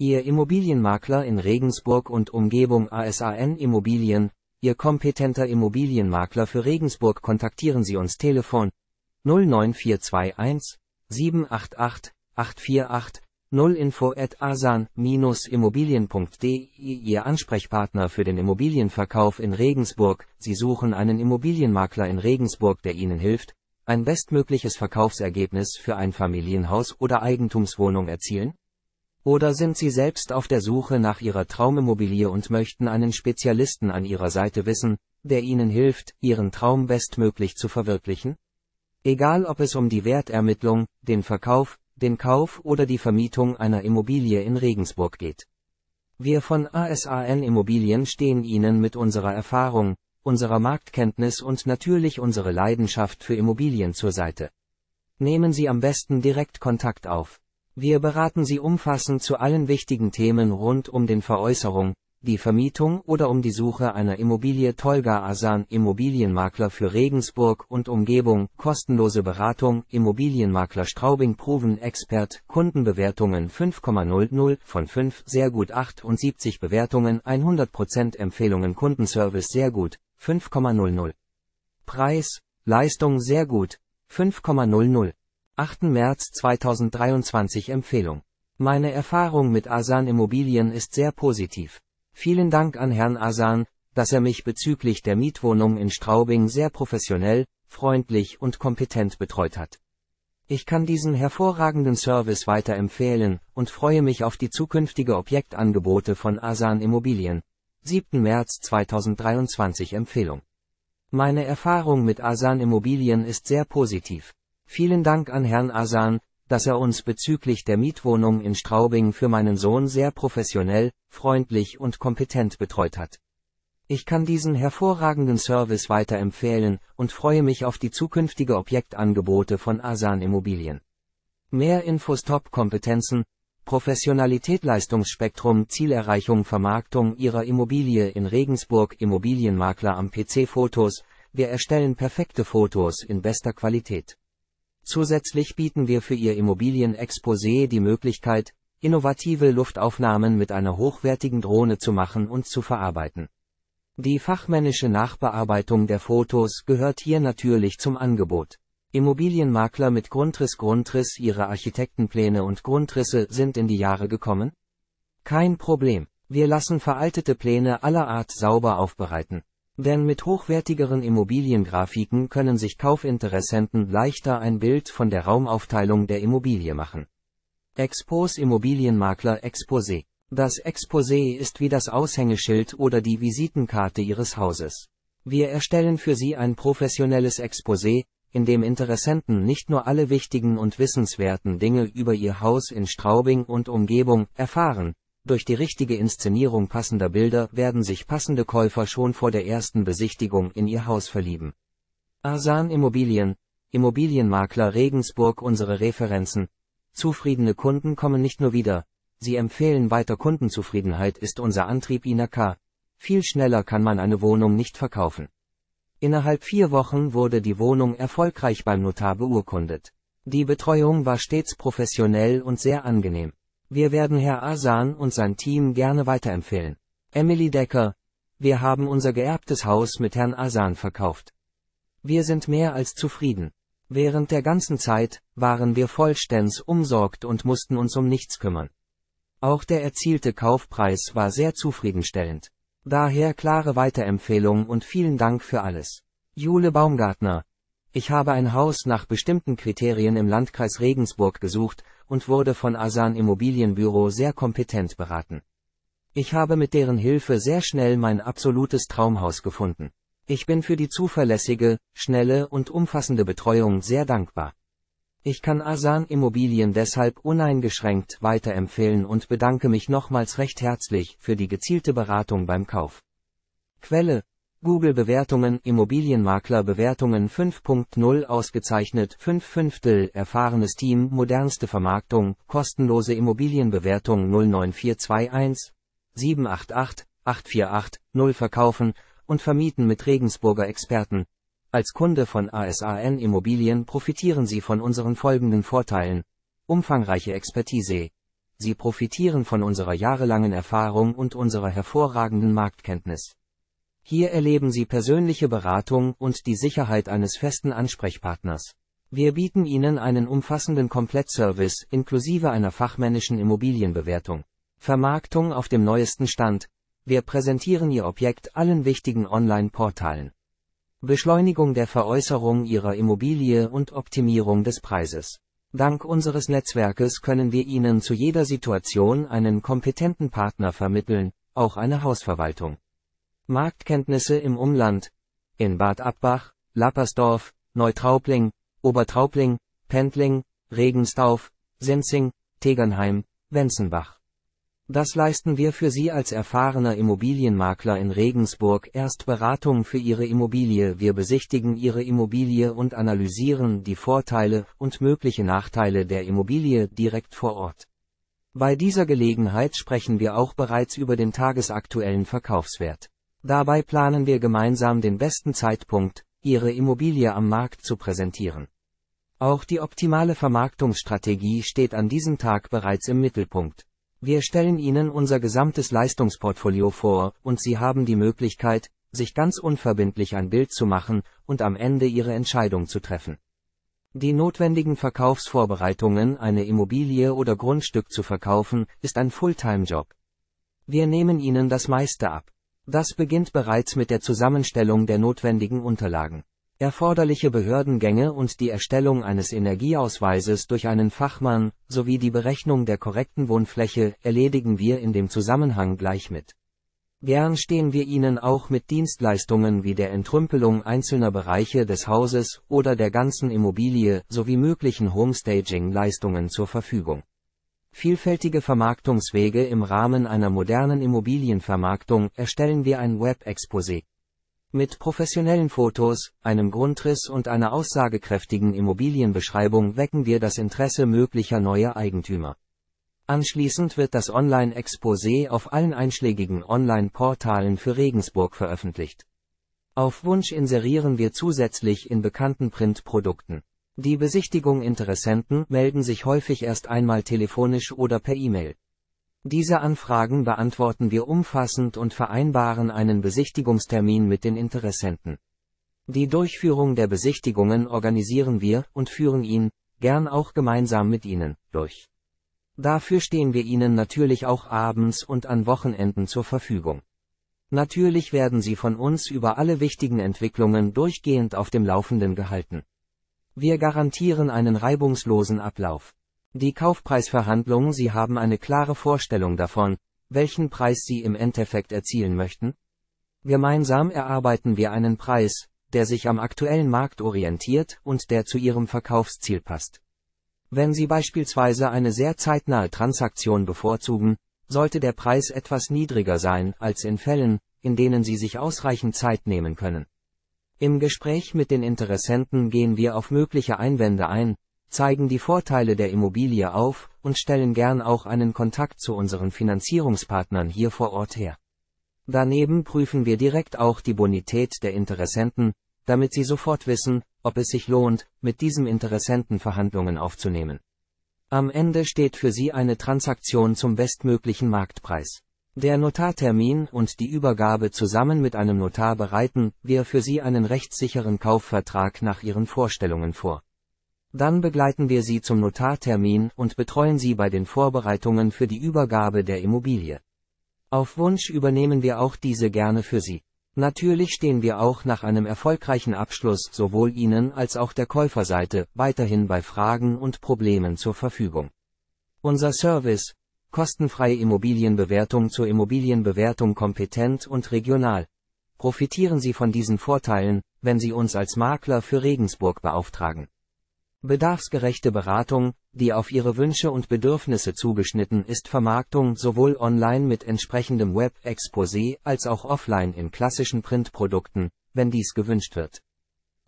Ihr Immobilienmakler in Regensburg und Umgebung ASAN Immobilien, Ihr kompetenter Immobilienmakler für Regensburg kontaktieren Sie uns Telefon 09421 788 848 0 info at asan-immobilien.de Ihr Ansprechpartner für den Immobilienverkauf in Regensburg. Sie suchen einen Immobilienmakler in Regensburg, der Ihnen hilft, ein bestmögliches Verkaufsergebnis für ein Familienhaus oder Eigentumswohnung erzielen? Oder sind Sie selbst auf der Suche nach Ihrer Traumimmobilie und möchten einen Spezialisten an Ihrer Seite wissen, der Ihnen hilft, Ihren Traum bestmöglich zu verwirklichen? Egal ob es um die Wertermittlung, den Verkauf, den Kauf oder die Vermietung einer Immobilie in Regensburg geht. Wir von ASAN Immobilien stehen Ihnen mit unserer Erfahrung, unserer Marktkenntnis und natürlich unsere Leidenschaft für Immobilien zur Seite. Nehmen Sie am besten direkt Kontakt auf. Wir beraten Sie umfassend zu allen wichtigen Themen rund um den Veräußerung, die Vermietung oder um die Suche einer Immobilie Tolga Asan Immobilienmakler für Regensburg und Umgebung, kostenlose Beratung, Immobilienmakler Straubing Proven Expert, Kundenbewertungen 5,00 von 5 sehr gut 78 Bewertungen 100% Empfehlungen Kundenservice sehr gut 5,00 Preis, Leistung sehr gut 5,00 8. März 2023 Empfehlung. Meine Erfahrung mit Asan Immobilien ist sehr positiv. Vielen Dank an Herrn Asan, dass er mich bezüglich der Mietwohnung in Straubing sehr professionell, freundlich und kompetent betreut hat. Ich kann diesen hervorragenden Service weiterempfehlen und freue mich auf die zukünftige Objektangebote von Asan Immobilien. 7. März 2023 Empfehlung. Meine Erfahrung mit Asan Immobilien ist sehr positiv. Vielen Dank an Herrn Asan, dass er uns bezüglich der Mietwohnung in Straubing für meinen Sohn sehr professionell, freundlich und kompetent betreut hat. Ich kann diesen hervorragenden Service weiterempfehlen und freue mich auf die zukünftige Objektangebote von Asan Immobilien. Mehr Infos Top-Kompetenzen, Professionalität Leistungsspektrum Zielerreichung Vermarktung Ihrer Immobilie in Regensburg Immobilienmakler am PC Fotos, wir erstellen perfekte Fotos in bester Qualität. Zusätzlich bieten wir für Ihr Immobilienexposé die Möglichkeit, innovative Luftaufnahmen mit einer hochwertigen Drohne zu machen und zu verarbeiten. Die fachmännische Nachbearbeitung der Fotos gehört hier natürlich zum Angebot. Immobilienmakler mit Grundriss Grundriss Ihre Architektenpläne und Grundrisse sind in die Jahre gekommen? Kein Problem. Wir lassen veraltete Pläne aller Art sauber aufbereiten. Denn mit hochwertigeren Immobiliengrafiken können sich Kaufinteressenten leichter ein Bild von der Raumaufteilung der Immobilie machen. Expos Immobilienmakler Exposé das Exposé ist wie das Aushängeschild oder die Visitenkarte Ihres Hauses. Wir erstellen für Sie ein professionelles Exposé, in dem Interessenten nicht nur alle wichtigen und wissenswerten Dinge über Ihr Haus in Straubing und Umgebung erfahren, durch die richtige Inszenierung passender Bilder werden sich passende Käufer schon vor der ersten Besichtigung in ihr Haus verlieben. Arsan Immobilien, Immobilienmakler Regensburg unsere Referenzen. Zufriedene Kunden kommen nicht nur wieder, sie empfehlen weiter Kundenzufriedenheit ist unser Antrieb INAK. Viel schneller kann man eine Wohnung nicht verkaufen. Innerhalb vier Wochen wurde die Wohnung erfolgreich beim Notar beurkundet. Die Betreuung war stets professionell und sehr angenehm. Wir werden Herr Asan und sein Team gerne weiterempfehlen. Emily Decker, wir haben unser geerbtes Haus mit Herrn Asan verkauft. Wir sind mehr als zufrieden. Während der ganzen Zeit waren wir vollständig umsorgt und mussten uns um nichts kümmern. Auch der erzielte Kaufpreis war sehr zufriedenstellend. Daher klare Weiterempfehlung und vielen Dank für alles. Jule Baumgartner, ich habe ein Haus nach bestimmten Kriterien im Landkreis Regensburg gesucht und wurde von Asan Immobilienbüro sehr kompetent beraten. Ich habe mit deren Hilfe sehr schnell mein absolutes Traumhaus gefunden. Ich bin für die zuverlässige, schnelle und umfassende Betreuung sehr dankbar. Ich kann Asan Immobilien deshalb uneingeschränkt weiterempfehlen und bedanke mich nochmals recht herzlich für die gezielte Beratung beim Kauf. Quelle Google Bewertungen Immobilienmakler Bewertungen 5.0 ausgezeichnet 5 Fünftel erfahrenes Team modernste Vermarktung kostenlose Immobilienbewertung 09421 788 848 0 verkaufen und vermieten mit Regensburger Experten. Als Kunde von ASAN Immobilien profitieren Sie von unseren folgenden Vorteilen. Umfangreiche Expertise. Sie profitieren von unserer jahrelangen Erfahrung und unserer hervorragenden Marktkenntnis. Hier erleben Sie persönliche Beratung und die Sicherheit eines festen Ansprechpartners. Wir bieten Ihnen einen umfassenden Komplettservice inklusive einer fachmännischen Immobilienbewertung. Vermarktung auf dem neuesten Stand. Wir präsentieren Ihr Objekt allen wichtigen Online-Portalen. Beschleunigung der Veräußerung Ihrer Immobilie und Optimierung des Preises. Dank unseres Netzwerkes können wir Ihnen zu jeder Situation einen kompetenten Partner vermitteln, auch eine Hausverwaltung. Marktkenntnisse im Umland. In Bad Abbach, Lappersdorf, Neutraupling, Obertraupling, Pendling, Regensdorf, Sinzing, Tegernheim, Wenzenbach. Das leisten wir für Sie als erfahrener Immobilienmakler in Regensburg erst Beratung für Ihre Immobilie. Wir besichtigen Ihre Immobilie und analysieren die Vorteile und mögliche Nachteile der Immobilie direkt vor Ort. Bei dieser Gelegenheit sprechen wir auch bereits über den tagesaktuellen Verkaufswert. Dabei planen wir gemeinsam den besten Zeitpunkt, Ihre Immobilie am Markt zu präsentieren. Auch die optimale Vermarktungsstrategie steht an diesem Tag bereits im Mittelpunkt. Wir stellen Ihnen unser gesamtes Leistungsportfolio vor, und Sie haben die Möglichkeit, sich ganz unverbindlich ein Bild zu machen und am Ende Ihre Entscheidung zu treffen. Die notwendigen Verkaufsvorbereitungen, eine Immobilie oder Grundstück zu verkaufen, ist ein Fulltime-Job. Wir nehmen Ihnen das meiste ab. Das beginnt bereits mit der Zusammenstellung der notwendigen Unterlagen. Erforderliche Behördengänge und die Erstellung eines Energieausweises durch einen Fachmann, sowie die Berechnung der korrekten Wohnfläche, erledigen wir in dem Zusammenhang gleich mit. Gern stehen wir Ihnen auch mit Dienstleistungen wie der Entrümpelung einzelner Bereiche des Hauses oder der ganzen Immobilie sowie möglichen Homestaging-Leistungen zur Verfügung vielfältige Vermarktungswege im Rahmen einer modernen Immobilienvermarktung erstellen wir ein Web-Exposé. Mit professionellen Fotos, einem Grundriss und einer aussagekräftigen Immobilienbeschreibung wecken wir das Interesse möglicher neuer Eigentümer. Anschließend wird das Online-Exposé auf allen einschlägigen Online-Portalen für Regensburg veröffentlicht. Auf Wunsch inserieren wir zusätzlich in bekannten Printprodukten. Die Besichtigung-Interessenten melden sich häufig erst einmal telefonisch oder per E-Mail. Diese Anfragen beantworten wir umfassend und vereinbaren einen Besichtigungstermin mit den Interessenten. Die Durchführung der Besichtigungen organisieren wir und führen ihn, gern auch gemeinsam mit Ihnen, durch. Dafür stehen wir Ihnen natürlich auch abends und an Wochenenden zur Verfügung. Natürlich werden Sie von uns über alle wichtigen Entwicklungen durchgehend auf dem Laufenden gehalten. Wir garantieren einen reibungslosen Ablauf. Die Kaufpreisverhandlungen Sie haben eine klare Vorstellung davon, welchen Preis Sie im Endeffekt erzielen möchten? Gemeinsam erarbeiten wir einen Preis, der sich am aktuellen Markt orientiert und der zu Ihrem Verkaufsziel passt. Wenn Sie beispielsweise eine sehr zeitnahe Transaktion bevorzugen, sollte der Preis etwas niedriger sein als in Fällen, in denen Sie sich ausreichend Zeit nehmen können. Im Gespräch mit den Interessenten gehen wir auf mögliche Einwände ein, zeigen die Vorteile der Immobilie auf und stellen gern auch einen Kontakt zu unseren Finanzierungspartnern hier vor Ort her. Daneben prüfen wir direkt auch die Bonität der Interessenten, damit sie sofort wissen, ob es sich lohnt, mit diesem Interessenten Verhandlungen aufzunehmen. Am Ende steht für sie eine Transaktion zum bestmöglichen Marktpreis. Der Notartermin und die Übergabe zusammen mit einem Notar bereiten wir für Sie einen rechtssicheren Kaufvertrag nach Ihren Vorstellungen vor. Dann begleiten wir Sie zum Notartermin und betreuen Sie bei den Vorbereitungen für die Übergabe der Immobilie. Auf Wunsch übernehmen wir auch diese gerne für Sie. Natürlich stehen wir auch nach einem erfolgreichen Abschluss sowohl Ihnen als auch der Käuferseite weiterhin bei Fragen und Problemen zur Verfügung. Unser Service Kostenfreie Immobilienbewertung zur Immobilienbewertung kompetent und regional. Profitieren Sie von diesen Vorteilen, wenn Sie uns als Makler für Regensburg beauftragen. Bedarfsgerechte Beratung, die auf Ihre Wünsche und Bedürfnisse zugeschnitten ist Vermarktung sowohl online mit entsprechendem Web-Exposé als auch offline in klassischen Printprodukten, wenn dies gewünscht wird.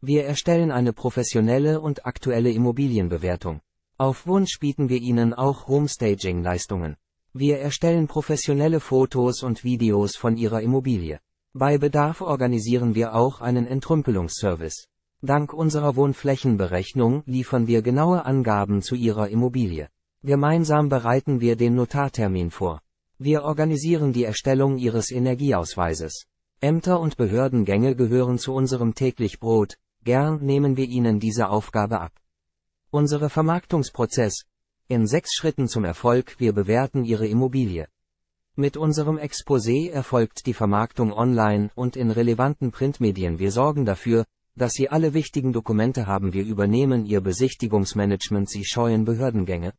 Wir erstellen eine professionelle und aktuelle Immobilienbewertung. Auf Wunsch bieten wir Ihnen auch Homestaging-Leistungen. Wir erstellen professionelle Fotos und Videos von Ihrer Immobilie. Bei Bedarf organisieren wir auch einen Entrümpelungsservice. Dank unserer Wohnflächenberechnung liefern wir genaue Angaben zu Ihrer Immobilie. Gemeinsam bereiten wir den Notartermin vor. Wir organisieren die Erstellung Ihres Energieausweises. Ämter und Behördengänge gehören zu unserem täglich Brot, gern nehmen wir Ihnen diese Aufgabe ab. Unsere Vermarktungsprozess. In sechs Schritten zum Erfolg, wir bewerten Ihre Immobilie. Mit unserem Exposé erfolgt die Vermarktung online und in relevanten Printmedien. Wir sorgen dafür, dass Sie alle wichtigen Dokumente haben. Wir übernehmen Ihr Besichtigungsmanagement. Sie scheuen Behördengänge.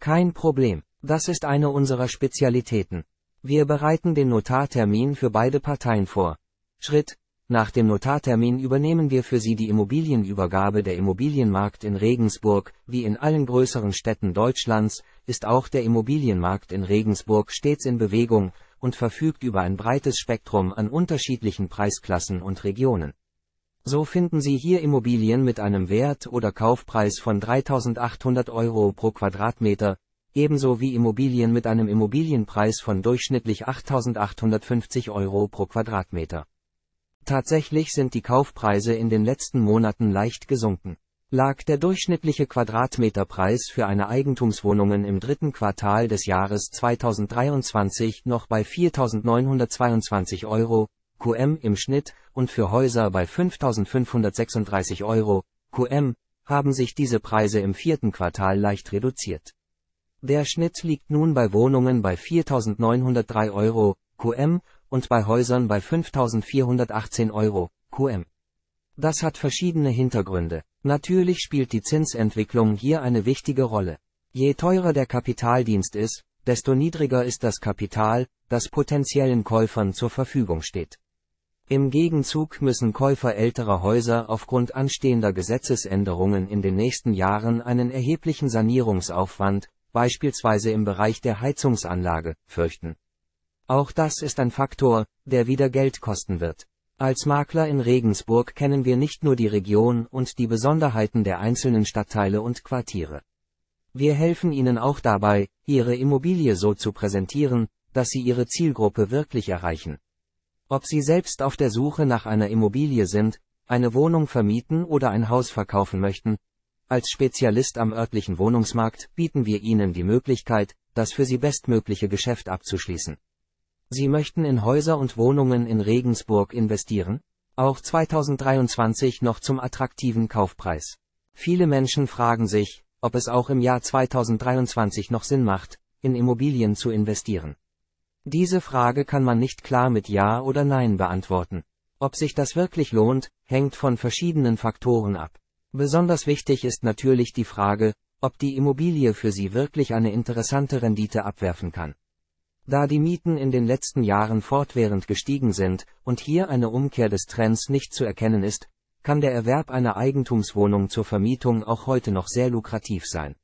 Kein Problem. Das ist eine unserer Spezialitäten. Wir bereiten den Notartermin für beide Parteien vor. Schritt nach dem Notartermin übernehmen wir für Sie die Immobilienübergabe. Der Immobilienmarkt in Regensburg, wie in allen größeren Städten Deutschlands, ist auch der Immobilienmarkt in Regensburg stets in Bewegung und verfügt über ein breites Spektrum an unterschiedlichen Preisklassen und Regionen. So finden Sie hier Immobilien mit einem Wert oder Kaufpreis von 3.800 Euro pro Quadratmeter, ebenso wie Immobilien mit einem Immobilienpreis von durchschnittlich 8.850 Euro pro Quadratmeter. Tatsächlich sind die Kaufpreise in den letzten Monaten leicht gesunken. Lag der durchschnittliche Quadratmeterpreis für eine Eigentumswohnungen im dritten Quartal des Jahres 2023 noch bei 4.922 Euro, QM im Schnitt, und für Häuser bei 5.536 Euro, QM, haben sich diese Preise im vierten Quartal leicht reduziert. Der Schnitt liegt nun bei Wohnungen bei 4.903 Euro, QM, und bei Häusern bei 5.418 Euro, QM. Das hat verschiedene Hintergründe. Natürlich spielt die Zinsentwicklung hier eine wichtige Rolle. Je teurer der Kapitaldienst ist, desto niedriger ist das Kapital, das potenziellen Käufern zur Verfügung steht. Im Gegenzug müssen Käufer älterer Häuser aufgrund anstehender Gesetzesänderungen in den nächsten Jahren einen erheblichen Sanierungsaufwand, beispielsweise im Bereich der Heizungsanlage, fürchten. Auch das ist ein Faktor, der wieder Geld kosten wird. Als Makler in Regensburg kennen wir nicht nur die Region und die Besonderheiten der einzelnen Stadtteile und Quartiere. Wir helfen Ihnen auch dabei, Ihre Immobilie so zu präsentieren, dass Sie Ihre Zielgruppe wirklich erreichen. Ob Sie selbst auf der Suche nach einer Immobilie sind, eine Wohnung vermieten oder ein Haus verkaufen möchten, als Spezialist am örtlichen Wohnungsmarkt bieten wir Ihnen die Möglichkeit, das für Sie bestmögliche Geschäft abzuschließen. Sie möchten in Häuser und Wohnungen in Regensburg investieren? Auch 2023 noch zum attraktiven Kaufpreis. Viele Menschen fragen sich, ob es auch im Jahr 2023 noch Sinn macht, in Immobilien zu investieren. Diese Frage kann man nicht klar mit Ja oder Nein beantworten. Ob sich das wirklich lohnt, hängt von verschiedenen Faktoren ab. Besonders wichtig ist natürlich die Frage, ob die Immobilie für Sie wirklich eine interessante Rendite abwerfen kann. Da die Mieten in den letzten Jahren fortwährend gestiegen sind und hier eine Umkehr des Trends nicht zu erkennen ist, kann der Erwerb einer Eigentumswohnung zur Vermietung auch heute noch sehr lukrativ sein.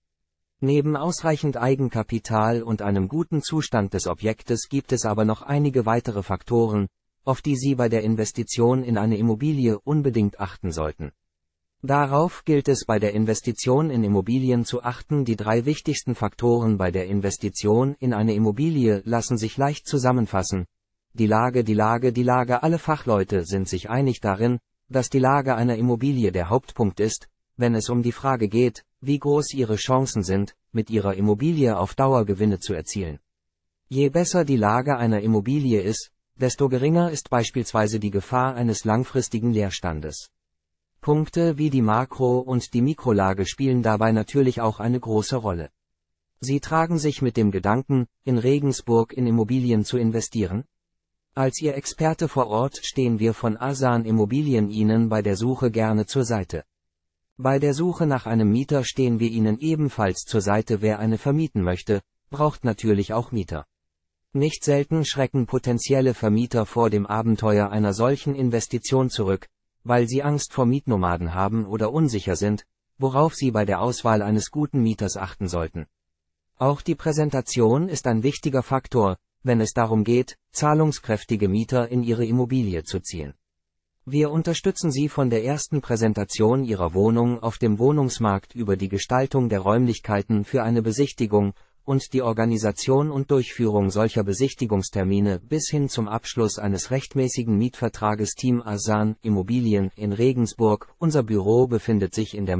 Neben ausreichend Eigenkapital und einem guten Zustand des Objektes gibt es aber noch einige weitere Faktoren, auf die Sie bei der Investition in eine Immobilie unbedingt achten sollten. Darauf gilt es bei der Investition in Immobilien zu achten. Die drei wichtigsten Faktoren bei der Investition in eine Immobilie lassen sich leicht zusammenfassen. Die Lage, die Lage, die Lage. Alle Fachleute sind sich einig darin, dass die Lage einer Immobilie der Hauptpunkt ist, wenn es um die Frage geht, wie groß ihre Chancen sind, mit ihrer Immobilie auf Dauer Gewinne zu erzielen. Je besser die Lage einer Immobilie ist, desto geringer ist beispielsweise die Gefahr eines langfristigen Leerstandes. Punkte wie die Makro- und die Mikrolage spielen dabei natürlich auch eine große Rolle. Sie tragen sich mit dem Gedanken, in Regensburg in Immobilien zu investieren? Als Ihr Experte vor Ort stehen wir von Asan Immobilien Ihnen bei der Suche gerne zur Seite. Bei der Suche nach einem Mieter stehen wir Ihnen ebenfalls zur Seite. Wer eine vermieten möchte, braucht natürlich auch Mieter. Nicht selten schrecken potenzielle Vermieter vor dem Abenteuer einer solchen Investition zurück, weil sie Angst vor Mietnomaden haben oder unsicher sind, worauf sie bei der Auswahl eines guten Mieters achten sollten. Auch die Präsentation ist ein wichtiger Faktor, wenn es darum geht, zahlungskräftige Mieter in ihre Immobilie zu ziehen. Wir unterstützen Sie von der ersten Präsentation Ihrer Wohnung auf dem Wohnungsmarkt über die Gestaltung der Räumlichkeiten für eine Besichtigung und die Organisation und Durchführung solcher Besichtigungstermine bis hin zum Abschluss eines rechtmäßigen Mietvertrages Team Asan Immobilien in Regensburg. Unser Büro befindet sich in der